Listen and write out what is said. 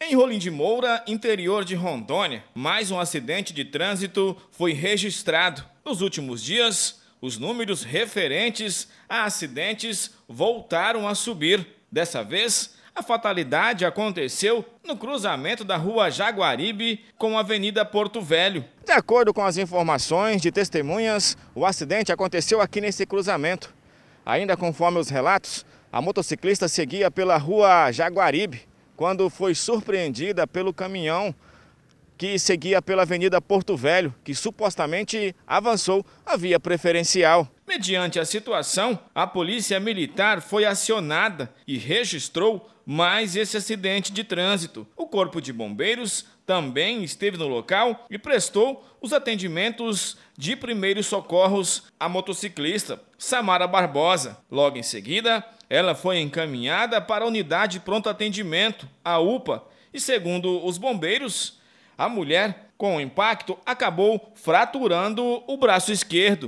Em Rolim de Moura, interior de Rondônia, mais um acidente de trânsito foi registrado. Nos últimos dias, os números referentes a acidentes voltaram a subir. Dessa vez, a fatalidade aconteceu no cruzamento da rua Jaguaribe com a Avenida Porto Velho. De acordo com as informações de testemunhas, o acidente aconteceu aqui nesse cruzamento. Ainda conforme os relatos, a motociclista seguia pela rua Jaguaribe quando foi surpreendida pelo caminhão que seguia pela Avenida Porto Velho, que supostamente avançou a via preferencial. Mediante a situação, a Polícia Militar foi acionada e registrou mais esse acidente de trânsito. O Corpo de Bombeiros também esteve no local e prestou os atendimentos de primeiros socorros à motociclista Samara Barbosa. Logo em seguida, ela foi encaminhada para a unidade pronto atendimento, a UPA, e segundo os bombeiros, a mulher, com o impacto, acabou fraturando o braço esquerdo.